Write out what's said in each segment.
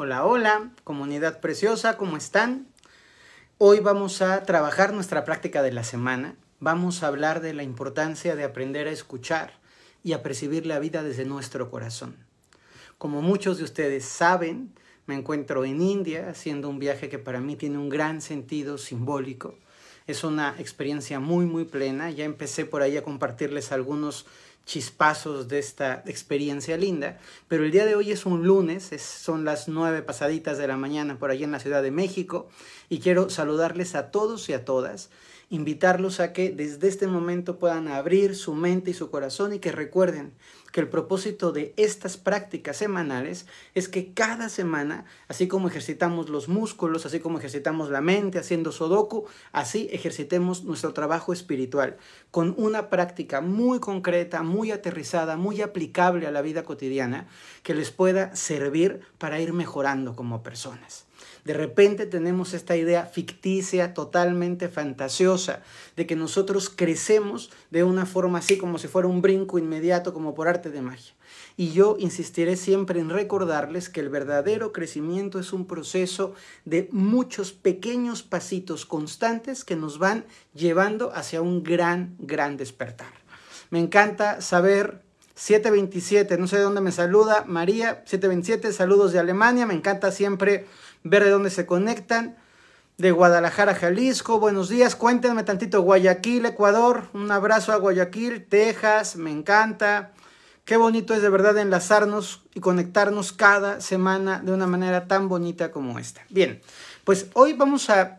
Hola, hola, comunidad preciosa, ¿cómo están? Hoy vamos a trabajar nuestra práctica de la semana. Vamos a hablar de la importancia de aprender a escuchar y a percibir la vida desde nuestro corazón. Como muchos de ustedes saben, me encuentro en India haciendo un viaje que para mí tiene un gran sentido simbólico. Es una experiencia muy, muy plena. Ya empecé por ahí a compartirles algunos chispazos de esta experiencia linda. Pero el día de hoy es un lunes, son las nueve pasaditas de la mañana por allí en la Ciudad de México y quiero saludarles a todos y a todas invitarlos a que desde este momento puedan abrir su mente y su corazón y que recuerden que el propósito de estas prácticas semanales es que cada semana, así como ejercitamos los músculos, así como ejercitamos la mente haciendo sodoku, así ejercitemos nuestro trabajo espiritual con una práctica muy concreta, muy aterrizada, muy aplicable a la vida cotidiana que les pueda servir para ir mejorando como personas. De repente tenemos esta idea ficticia, totalmente fantasiosa, de que nosotros crecemos de una forma así como si fuera un brinco inmediato, como por arte de magia. Y yo insistiré siempre en recordarles que el verdadero crecimiento es un proceso de muchos pequeños pasitos constantes que nos van llevando hacia un gran, gran despertar. Me encanta saber 727, no sé de dónde me saluda, María, 727, saludos de Alemania, me encanta siempre ver de dónde se conectan. De Guadalajara, Jalisco, buenos días, cuéntenme tantito, Guayaquil, Ecuador, un abrazo a Guayaquil, Texas, me encanta. Qué bonito es de verdad enlazarnos y conectarnos cada semana de una manera tan bonita como esta. Bien, pues hoy vamos a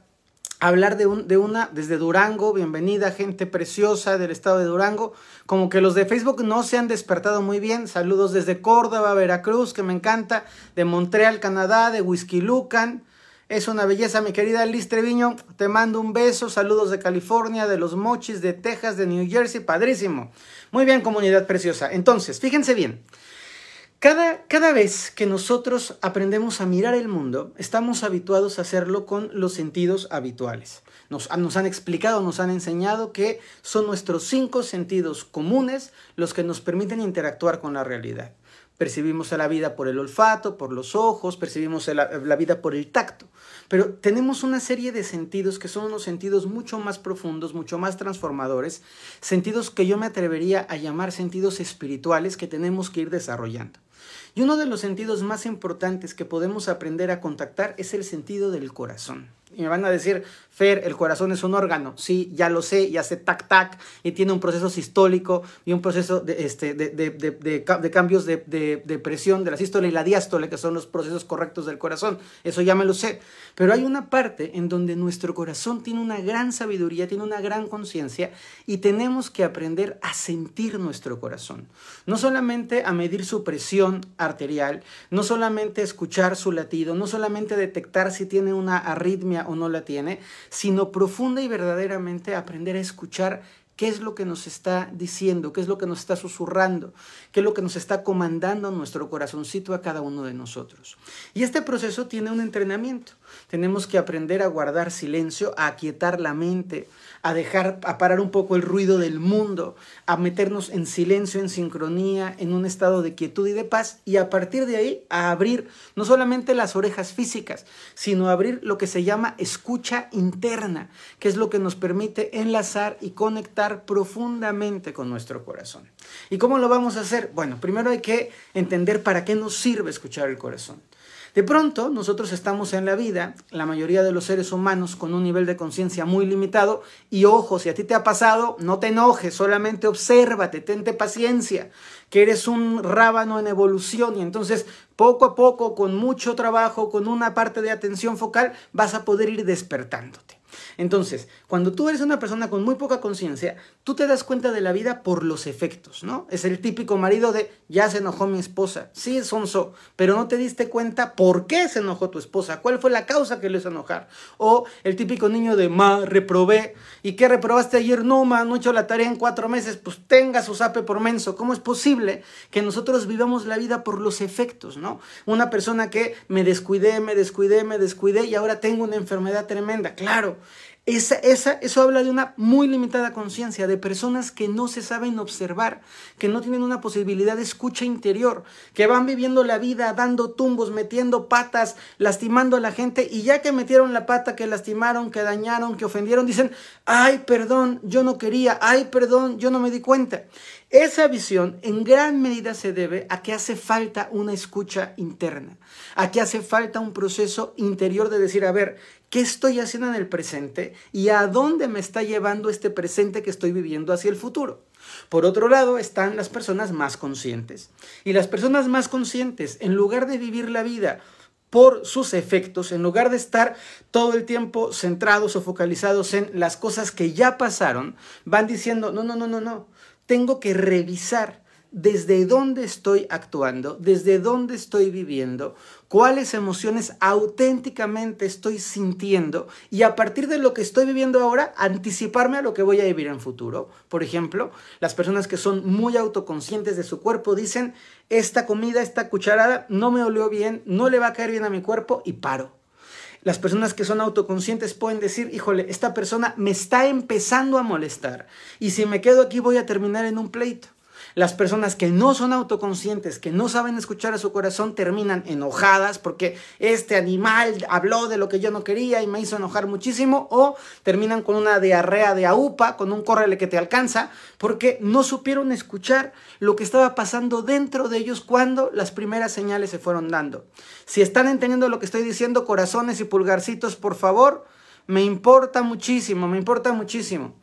hablar de, un, de una, desde Durango, bienvenida gente preciosa del estado de Durango, como que los de Facebook no se han despertado muy bien, saludos desde Córdoba, Veracruz, que me encanta, de Montreal, Canadá, de Whisky Lucan, es una belleza, mi querida Liz Treviño, te mando un beso, saludos de California, de los Mochis, de Texas, de New Jersey, padrísimo. Muy bien, comunidad preciosa. Entonces, fíjense bien, cada, vez que nosotros aprendemos a mirar el mundo, estamos habituados a hacerlo con los sentidos habituales. Ah, nos, han explicado, nos han enseñado que son nuestros cinco sentidos comunes los que nos permiten interactuar con la realidad. Percibimos la vida por el olfato, por los ojos, percibimos la vida por el tacto. Pero tenemos una serie de sentidos que son unos sentidos mucho más profundos, mucho más transformadores, sentidos que yo me atrevería a llamar sentidos espirituales que tenemos que ir desarrollando. Y uno de los sentidos más importantes que podemos aprender a contactar es el sentido del corazón. Y me van a decir, Fer, el corazón es un órgano. Sí, ya lo sé, ya sé, tac-tac, y tiene un proceso sistólico y un proceso de, este, de cambios de, presión de la sístole y la diástole, que son los procesos correctos del corazón. Eso ya me lo sé. Pero hay una parte en donde nuestro corazón tiene una gran sabiduría, tiene una gran conciencia, y tenemos que aprender a sentir nuestro corazón. No solamente a medir su presión, arterial, no solamente escuchar su latido, no solamente detectar si tiene una arritmia o no la tiene, sino profunda y verdaderamente aprender a escuchar ¿Qué es lo que nos está diciendo? ¿Qué es lo que nos está susurrando? ¿Qué es lo que nos está comandando nuestro corazoncito a cada uno de nosotros? Y este proceso tiene un entrenamiento. Tenemos que aprender a guardar silencio, a aquietar la mente, a dejar, a parar un poco el ruido del mundo, a meternos en silencio, en sincronía, en un estado de quietud y de paz, y a partir de ahí a abrir no solamente las orejas físicas, sino abrir lo que se llama escucha interna, que es lo que nos permite enlazar y conectar profundamente con nuestro corazón. ¿Y cómo lo vamos a hacer? Bueno, primero hay que entender para qué nos sirve escuchar el corazón. De pronto, nosotros estamos en la vida, la mayoría de los seres humanos, con un nivel de conciencia muy limitado. Y ojo, si a ti te ha pasado, no te enojes, solamente obsérvate, tente paciencia, que eres un rábano en evolución. Y entonces, poco a poco, con mucho trabajo, con una parte de atención focal, vas a poder ir despertándote. Entonces, cuando tú eres una persona con muy poca conciencia, tú te das cuenta de la vida por los efectos, ¿no? Es el típico marido de, ya se enojó mi esposa, sí, es sonso, pero no te diste cuenta por qué se enojó tu esposa, cuál fue la causa que le hizo enojar. O el típico niño de, ma, reprobé, ¿y qué reprobaste ayer? No, ma, no he hecho la tarea en cuatro meses, pues tenga su sape por menso. ¿Cómo es posible que nosotros vivamos la vida por los efectos, ¿no? Una persona que me descuidé, me descuidé, me descuidé y ahora tengo una enfermedad tremenda. Claro, esa, eso habla de una muy limitada conciencia, de personas que no se saben observar, que no tienen una posibilidad de escucha interior, que van viviendo la vida dando tumbos, metiendo patas, lastimando a la gente y ya que metieron la pata, que lastimaron, que dañaron, que ofendieron, dicen, ay, perdón, yo no quería, ay, perdón, yo no me di cuenta. Esa visión en gran medida se debe a que hace falta una escucha interna, a que hace falta un proceso interior de decir, a ver, ¿Qué estoy haciendo en el presente y a dónde me está llevando este presente que estoy viviendo hacia el futuro? Por otro lado están las personas más conscientes. Y las personas más conscientes, en lugar de vivir la vida por sus efectos, en lugar de estar todo el tiempo centrados o focalizados en las cosas que ya pasaron, van diciendo, no, no, no, no, no, tengo que revisar desde dónde estoy actuando, desde dónde estoy viviendo, cuáles emociones auténticamente estoy sintiendo y a partir de lo que estoy viviendo ahora, anticiparme a lo que voy a vivir en futuro. Por ejemplo, las personas que son muy autoconscientes de su cuerpo dicen, esta comida, esta cucharada no me olió bien, no le va a caer bien a mi cuerpo y paro. Las personas que son autoconscientes pueden decir, híjole, esta persona me está empezando a molestar y si me quedo aquí voy a terminar en un pleito. Las personas que no son autoconscientes, que no saben escuchar a su corazón, terminan enojadas porque este animal habló de lo que yo no quería y me hizo enojar muchísimo, o terminan con una diarrea de aupa, con un córrele que te alcanza, porque no supieron escuchar lo que estaba pasando dentro de ellos cuando las primeras señales se fueron dando. Si están entendiendo lo que estoy diciendo, corazones y pulgarcitos, por favor, me importa muchísimo, me importa muchísimo.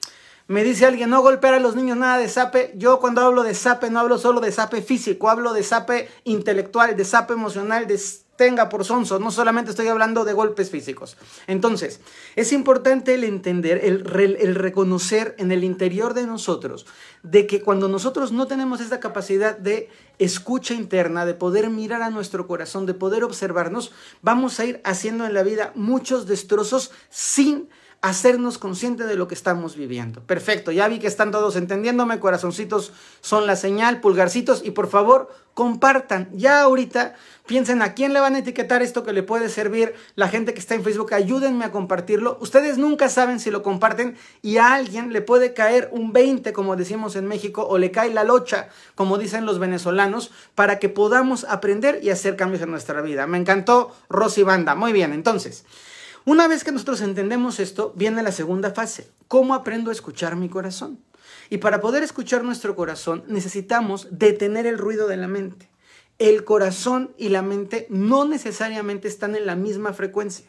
Me dice alguien, no golpear a los niños, nada de sape. Yo cuando hablo de sape, no hablo solo de sape físico, hablo de sape intelectual, de sape emocional, de tenga por sonso. No solamente estoy hablando de golpes físicos. Entonces, es importante el entender, el, el reconocer en el interior de nosotros, de que cuando nosotros no tenemos esta capacidad de escucha interna, de poder mirar a nuestro corazón, de poder observarnos, vamos a ir haciendo en la vida muchos destrozos sin hacernos conscientes de lo que estamos viviendo. Perfecto, ya vi que están todos entendiéndome, corazoncitos son la señal, pulgarcitos y por favor compartan. Ya ahorita piensen a quién le van a etiquetar esto que le puede servir. La gente que está en Facebook, ayúdenme a compartirlo. Ustedes nunca saben si lo comparten y a alguien le puede caer un 20, como decimos en México, o le cae la locha, como dicen los venezolanos, para que podamos aprender y hacer cambios en nuestra vida. Me encantó Rosy Banda. Muy bien, entonces. Una vez que nosotros entendemos esto, viene la segunda fase. ¿Cómo aprendo a escuchar mi corazón? Y para poder escuchar nuestro corazón necesitamos detener el ruido de la mente. El corazón y la mente no necesariamente están en la misma frecuencia.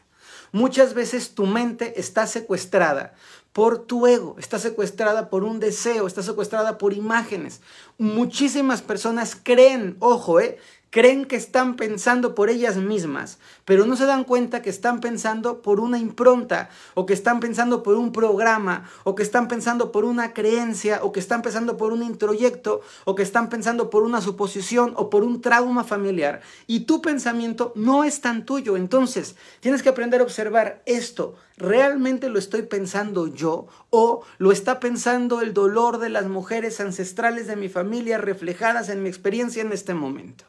Muchas veces tu mente está secuestrada por tu ego, está secuestrada por un deseo, está secuestrada por imágenes. Muchísimas personas creen, ojo, eh, Creen que están pensando por ellas mismas, pero no se dan cuenta que están pensando por una impronta, o que están pensando por un programa, o que están pensando por una creencia, o que están pensando por un introyecto, o que están pensando por una suposición o por un trauma familiar. Y tu pensamiento no es tan tuyo. Entonces, tienes que aprender a observar esto. ¿Realmente lo estoy pensando yo? ¿O lo está pensando el dolor de las mujeres ancestrales de mi familia reflejadas en mi experiencia en este momento?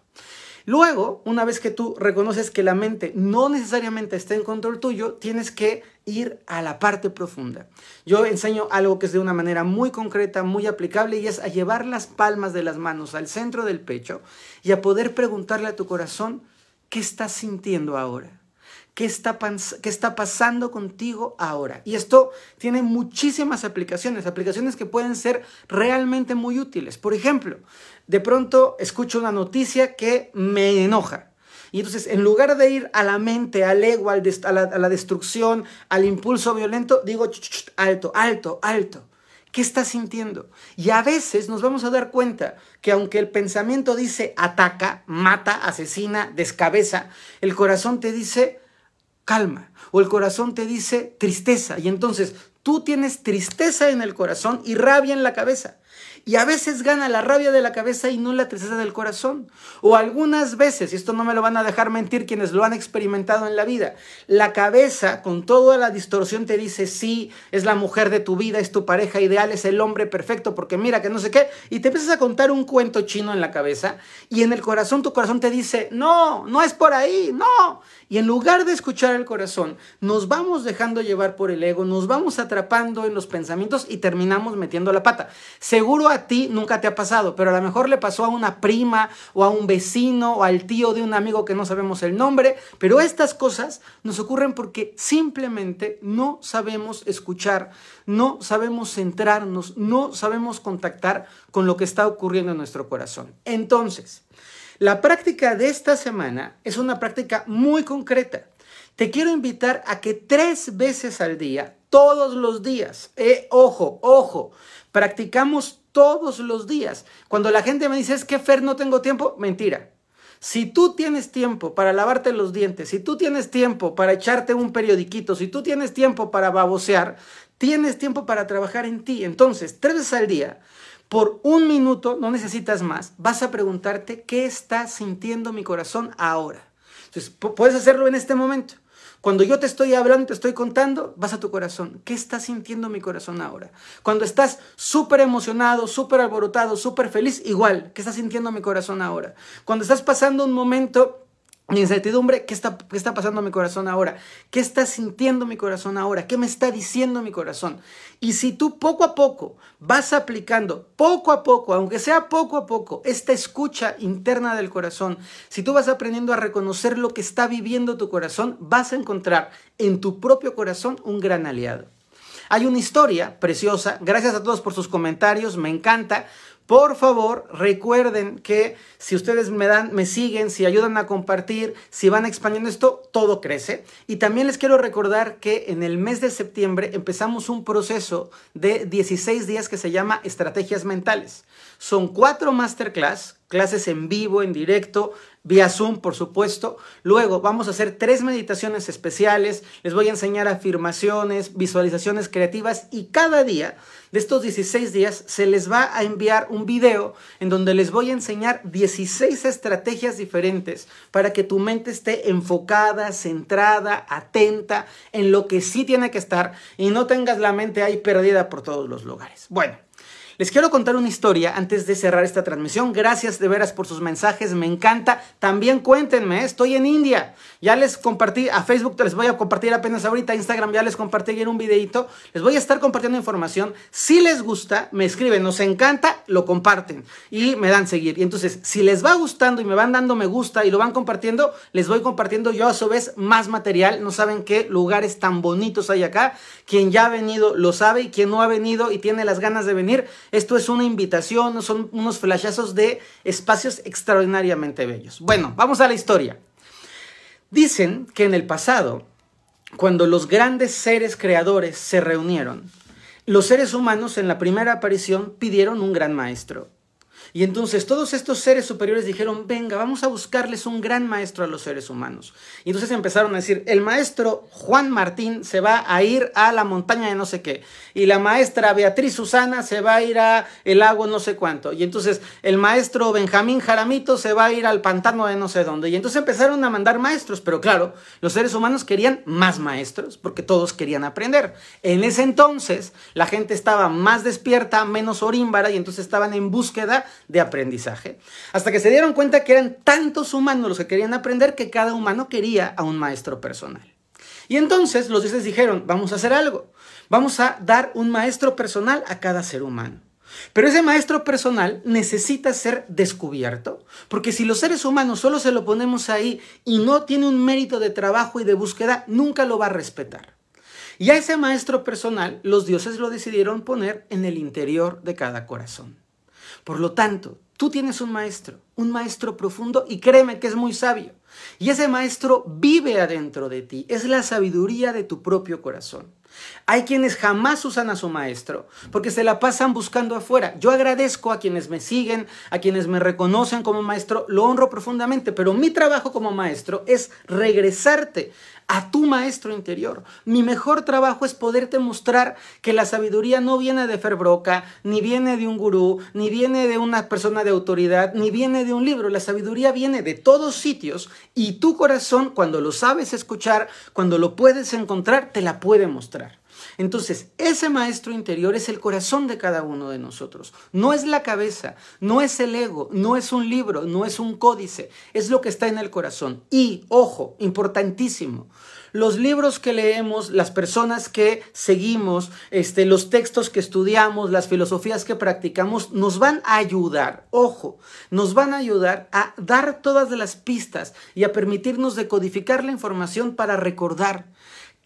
Luego, una vez que tú reconoces que la mente no necesariamente está en control tuyo, tienes que ir a la parte profunda. Yo enseño algo que es de una manera muy concreta, muy aplicable, y es a llevar las palmas de las manos al centro del pecho y a poder preguntarle a tu corazón, ¿qué estás sintiendo ahora? ¿Qué está, está, pasando contigo ahora? Y esto tiene muchísimas aplicaciones, aplicaciones que pueden ser realmente muy útiles. Por ejemplo, de pronto escucho una noticia que me enoja. Y entonces, en lugar de ir a la mente, al ego, a, la, a, la, destrucción, al impulso violento, digo, alto, alto, alto. ¿Qué estás sintiendo? Y a veces nos vamos a dar cuenta que aunque el pensamiento dice ataca, mata, asesina, descabeza, el corazón te dice calma. O el corazón te dice tristeza. Y entonces tú tienes tristeza en el corazón y rabia en la cabeza. Y a veces gana la rabia de la cabeza y no la tristeza del corazón. O algunas veces, y esto no me lo van a dejar mentir quienes lo han experimentado en la vida, la cabeza con toda la distorsión te dice, sí, es la mujer de tu vida, es tu pareja ideal, es el hombre perfecto, porque mira que no sé qué, y te empiezas a contar un cuento chino en la cabeza y en el corazón tu corazón te dice, no, no es por ahí, no. Y en lugar de escuchar el corazón, nos vamos dejando llevar por el ego, nos vamos atrapando en los pensamientos y terminamos metiendo la pata. Según seguro a ti nunca te ha pasado, pero a lo mejor le pasó a una prima o a un vecino o al tío de un amigo que no sabemos el nombre, pero estas cosas nos ocurren porque simplemente no sabemos escuchar, no sabemos centrarnos, no sabemos contactar con lo que está ocurriendo en nuestro corazón. Entonces, la práctica de esta semana es una práctica muy concreta. Te quiero invitar a que tres veces al día, todos los días, eh, ojo, ojo, practicamos todos los días. Cuando la gente me dice, es que Fer, no tengo tiempo, mentira. Si tú tienes tiempo para lavarte los dientes, si tú tienes tiempo para echarte un periodiquito, si tú tienes tiempo para babosear, tienes tiempo para trabajar en ti. Entonces, tres veces al día, por un minuto, no necesitas más, vas a preguntarte qué está sintiendo mi corazón ahora. Entonces, puedes hacerlo en este momento. Cuando yo te estoy hablando, te estoy contando, vas a tu corazón. ¿Qué está sintiendo mi corazón ahora? Cuando estás súper emocionado, súper alborotado, súper feliz, igual, ¿qué está sintiendo mi corazón ahora? Cuando estás pasando un momento mi incertidumbre, ¿qué está, está pasando mi corazón ahora? ¿Qué está sintiendo mi corazón ahora? ¿Qué me está diciendo mi corazón? Y si tú poco a poco vas aplicando, poco a poco, aunque sea poco a poco, esta escucha interna del corazón, si tú vas aprendiendo a reconocer lo que está viviendo tu corazón, vas a encontrar en tu propio corazón un gran aliado. Hay una historia preciosa, gracias a todos por sus comentarios, me encanta, por favor, recuerden que si ustedes me dan, me siguen, si ayudan a compartir, si van expandiendo esto, todo crece. Y también les quiero recordar que en el mes de septiembre empezamos un proceso de 16 días que se llama Estrategias Mentales. Son cuatro masterclass clases en vivo, en directo, vía Zoom, por supuesto. Luego vamos a hacer tres meditaciones especiales, les voy a enseñar afirmaciones, visualizaciones creativas y cada día de estos 16 días se les va a enviar un video en donde les voy a enseñar 16 estrategias diferentes para que tu mente esté enfocada, centrada, atenta en lo que sí tiene que estar y no tengas la mente ahí perdida por todos los lugares. Bueno. Les quiero contar una historia antes de cerrar esta transmisión. Gracias de veras por sus mensajes, me encanta. También cuéntenme, estoy en India. Ya les compartí a Facebook, les voy a compartir apenas ahorita, Instagram ya les compartí ayer un videito. Les voy a estar compartiendo información. Si les gusta, me escriben, nos encanta, lo comparten y me dan seguir. Y entonces, si les va gustando y me van dando me gusta y lo van compartiendo, les voy compartiendo yo a su vez más material. No saben qué lugares tan bonitos hay acá. Quien ya ha venido lo sabe y quien no ha venido y tiene las ganas de venir, esto es una invitación, son unos flashazos de espacios extraordinariamente bellos. Bueno, vamos a la historia. Dicen que en el pasado, cuando los grandes seres creadores se reunieron, los seres humanos en la primera aparición pidieron un gran maestro. Y entonces todos estos seres superiores dijeron, venga, vamos a buscarles un gran maestro a los seres humanos. Y entonces empezaron a decir, el maestro Juan Martín se va a ir a la montaña de no sé qué. Y la maestra Beatriz Susana se va a ir a el lago no sé cuánto. Y entonces el maestro Benjamín Jaramito se va a ir al pantano de no sé dónde. Y entonces empezaron a mandar maestros. Pero claro, los seres humanos querían más maestros porque todos querían aprender. En ese entonces la gente estaba más despierta, menos orímbara y entonces estaban en búsqueda de aprendizaje, hasta que se dieron cuenta que eran tantos humanos los que querían aprender que cada humano quería a un maestro personal. Y entonces los dioses dijeron, vamos a hacer algo, vamos a dar un maestro personal a cada ser humano. Pero ese maestro personal necesita ser descubierto, porque si los seres humanos solo se lo ponemos ahí y no tiene un mérito de trabajo y de búsqueda, nunca lo va a respetar. Y a ese maestro personal los dioses lo decidieron poner en el interior de cada corazón. Por lo tanto, tú tienes un maestro, un maestro profundo y créeme que es muy sabio. Y ese maestro vive adentro de ti, es la sabiduría de tu propio corazón. Hay quienes jamás usan a su maestro porque se la pasan buscando afuera. Yo agradezco a quienes me siguen, a quienes me reconocen como maestro, lo honro profundamente, pero mi trabajo como maestro es regresarte a tu maestro interior. Mi mejor trabajo es poderte mostrar que la sabiduría no viene de Ferbroca, ni viene de un gurú, ni viene de una persona de autoridad, ni viene de un libro. La sabiduría viene de todos sitios y tu corazón, cuando lo sabes escuchar, cuando lo puedes encontrar, te la puede mostrar. Entonces, ese maestro interior es el corazón de cada uno de nosotros. No es la cabeza, no es el ego, no es un libro, no es un códice, es lo que está en el corazón. Y, ojo, importantísimo, los libros que leemos, las personas que seguimos, este, los textos que estudiamos, las filosofías que practicamos, nos van a ayudar, ojo, nos van a ayudar a dar todas las pistas y a permitirnos decodificar la información para recordar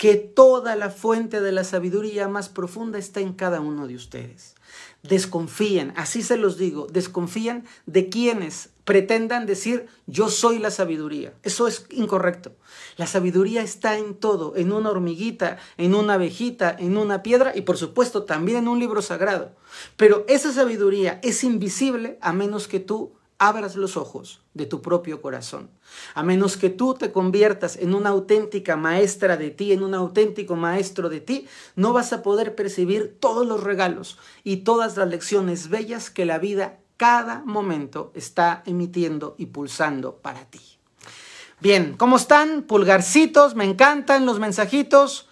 que toda la fuente de la sabiduría más profunda está en cada uno de ustedes. Desconfían, así se los digo, desconfían de quienes pretendan decir yo soy la sabiduría. Eso es incorrecto. La sabiduría está en todo, en una hormiguita, en una abejita, en una piedra y por supuesto también en un libro sagrado. Pero esa sabiduría es invisible a menos que tú abras los ojos de tu propio corazón. A menos que tú te conviertas en una auténtica maestra de ti, en un auténtico maestro de ti, no vas a poder percibir todos los regalos y todas las lecciones bellas que la vida cada momento está emitiendo y pulsando para ti. Bien, ¿cómo están? Pulgarcitos, me encantan los mensajitos.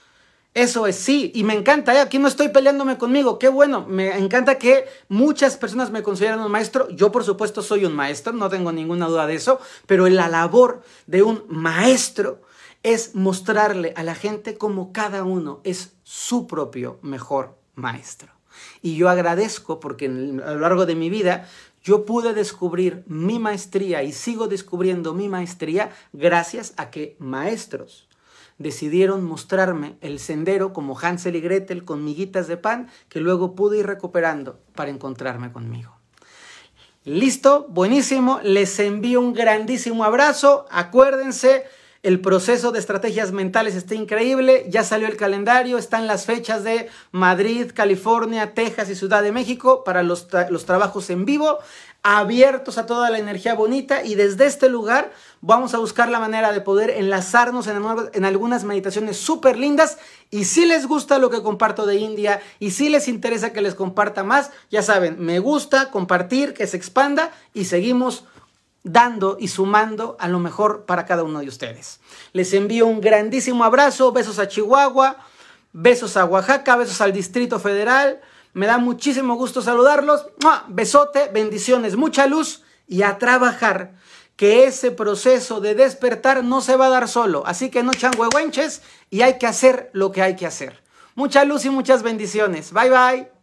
Eso es sí, y me encanta, ¿eh? aquí no estoy peleándome conmigo, qué bueno, me encanta que muchas personas me consideran un maestro, yo por supuesto soy un maestro, no tengo ninguna duda de eso, pero la labor de un maestro es mostrarle a la gente cómo cada uno es su propio mejor maestro. Y yo agradezco porque a lo largo de mi vida yo pude descubrir mi maestría y sigo descubriendo mi maestría gracias a que maestros decidieron mostrarme el sendero como Hansel y Gretel con miguitas de pan que luego pude ir recuperando para encontrarme conmigo. Listo, buenísimo, les envío un grandísimo abrazo, acuérdense el proceso de estrategias mentales está increíble, ya salió el calendario, están las fechas de Madrid, California, Texas y Ciudad de México para los, trabajos en vivo, abiertos a toda la energía bonita y desde este lugar vamos a buscar la manera de poder enlazarnos en, en algunas meditaciones súper lindas y si les gusta lo que comparto de India y si les interesa que les comparta más, ya saben, me gusta compartir, que se expanda y seguimos dando y sumando a lo mejor para cada uno de ustedes. Les envío un grandísimo abrazo, besos a Chihuahua, besos a Oaxaca, besos al Distrito Federal. Me da muchísimo gusto saludarlos. Besote, bendiciones, mucha luz y a trabajar, que ese proceso de despertar no se va a dar solo. Así que no changuehuenches y hay que hacer lo que hay que hacer. Mucha luz y muchas bendiciones. Bye bye.